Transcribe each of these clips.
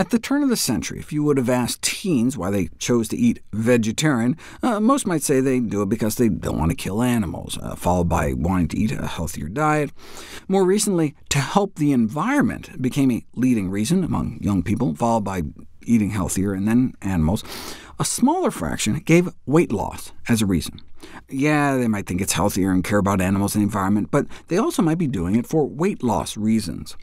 At the turn of the century, if you would have asked teens why they chose to eat vegetarian, uh, most might say they do it because they don't want to kill animals, uh, followed by wanting to eat a healthier diet. More recently, to help the environment became a leading reason among young people, followed by eating healthier, and then animals, a smaller fraction gave weight loss as a reason. Yeah, they might think it's healthier and care about animals and the environment, but they also might be doing it for weight loss reasons.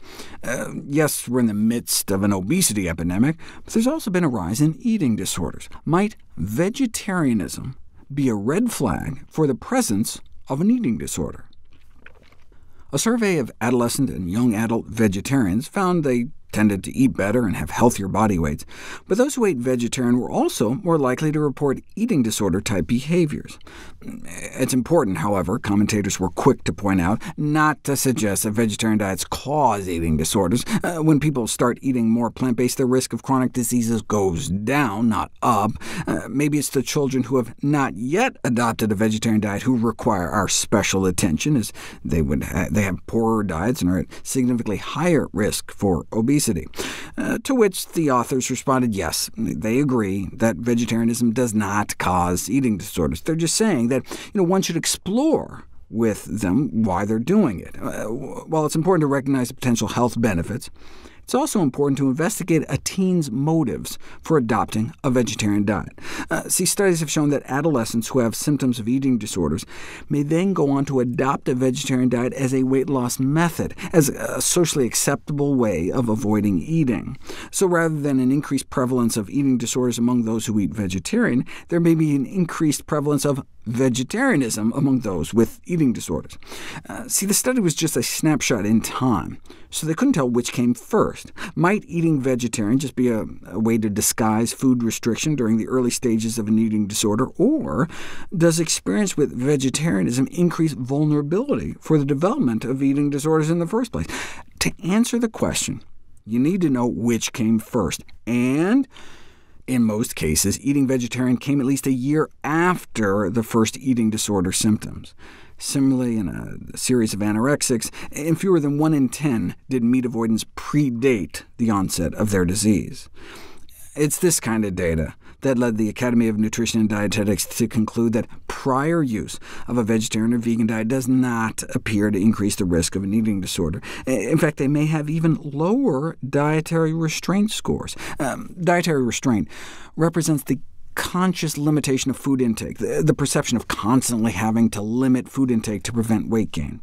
Uh, yes, we're in the midst of an obesity epidemic, but there's also been a rise in eating disorders. Might vegetarianism be a red flag for the presence of an eating disorder? A survey of adolescent and young adult vegetarians found they tended to eat better and have healthier body weights, but those who ate vegetarian were also more likely to report eating disorder-type behaviors. It's important, however, commentators were quick to point out, not to suggest that vegetarian diets cause eating disorders. Uh, when people start eating more plant-based, their risk of chronic diseases goes down, not up. Uh, maybe it's the children who have not yet adopted a vegetarian diet who require our special attention, as they, would ha they have poorer diets and are at significantly higher risk for obesity. Uh, to which the authors responded yes, they agree that vegetarianism does not cause eating disorders. They're just saying that you know, one should explore with them why they're doing it. Uh, while it's important to recognize the potential health benefits, it's also important to investigate a teen's motives for adopting a vegetarian diet. Uh, see, studies have shown that adolescents who have symptoms of eating disorders may then go on to adopt a vegetarian diet as a weight loss method, as a socially acceptable way of avoiding eating. So rather than an increased prevalence of eating disorders among those who eat vegetarian, there may be an increased prevalence of vegetarianism among those with eating disorders. Uh, see, the study was just a snapshot in time, so they couldn't tell which came first first. Might eating vegetarian just be a, a way to disguise food restriction during the early stages of an eating disorder, or does experience with vegetarianism increase vulnerability for the development of eating disorders in the first place? To answer the question, you need to know which came first, and in most cases, eating vegetarian came at least a year after the first eating disorder symptoms. Similarly, in a series of anorexics, in fewer than 1 in 10 did meat avoidance predate the onset of their disease. It's this kind of data that led the Academy of Nutrition and Dietetics to conclude that prior use of a vegetarian or vegan diet does not appear to increase the risk of an eating disorder. In fact, they may have even lower dietary restraint scores. Um, dietary restraint represents the conscious limitation of food intake, the, the perception of constantly having to limit food intake to prevent weight gain.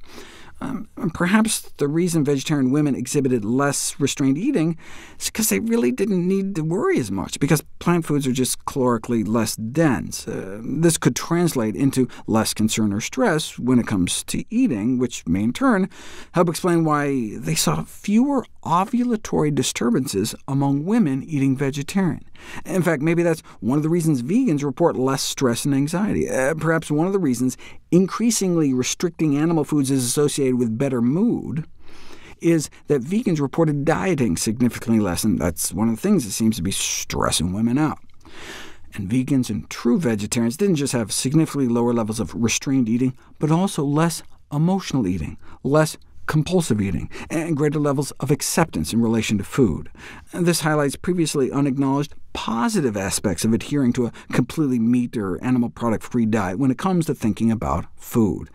Um, perhaps the reason vegetarian women exhibited less restrained eating is because they really didn't need to worry as much, because plant foods are just calorically less dense. Uh, this could translate into less concern or stress when it comes to eating, which may in turn help explain why they saw fewer ovulatory disturbances among women eating vegetarian. In fact, maybe that's one of the reasons vegans report less stress and anxiety. Uh, perhaps one of the reasons increasingly restricting animal foods is associated associated with better mood, is that vegans reported dieting significantly less, and that's one of the things that seems to be stressing women out. And vegans and true vegetarians didn't just have significantly lower levels of restrained eating, but also less emotional eating, less compulsive eating, and greater levels of acceptance in relation to food. This highlights previously unacknowledged positive aspects of adhering to a completely meat or animal product-free diet when it comes to thinking about food.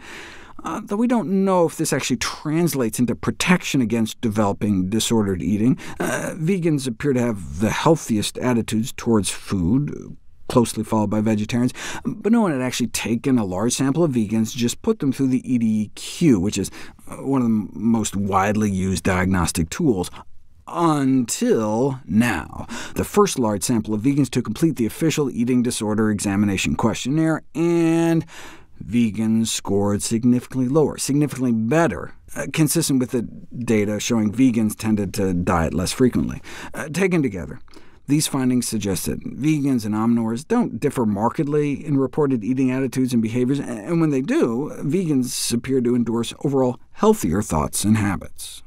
Uh, though we don't know if this actually translates into protection against developing disordered eating, uh, vegans appear to have the healthiest attitudes towards food, closely followed by vegetarians, but no one had actually taken a large sample of vegans, just put them through the EDEQ, which is uh, one of the most widely used diagnostic tools, until now. The first large sample of vegans to complete the official eating disorder examination questionnaire, and vegans scored significantly lower, significantly better, uh, consistent with the data showing vegans tended to diet less frequently. Uh, taken together, these findings suggest that vegans and omnivores don't differ markedly in reported eating attitudes and behaviors, and when they do, vegans appear to endorse overall healthier thoughts and habits.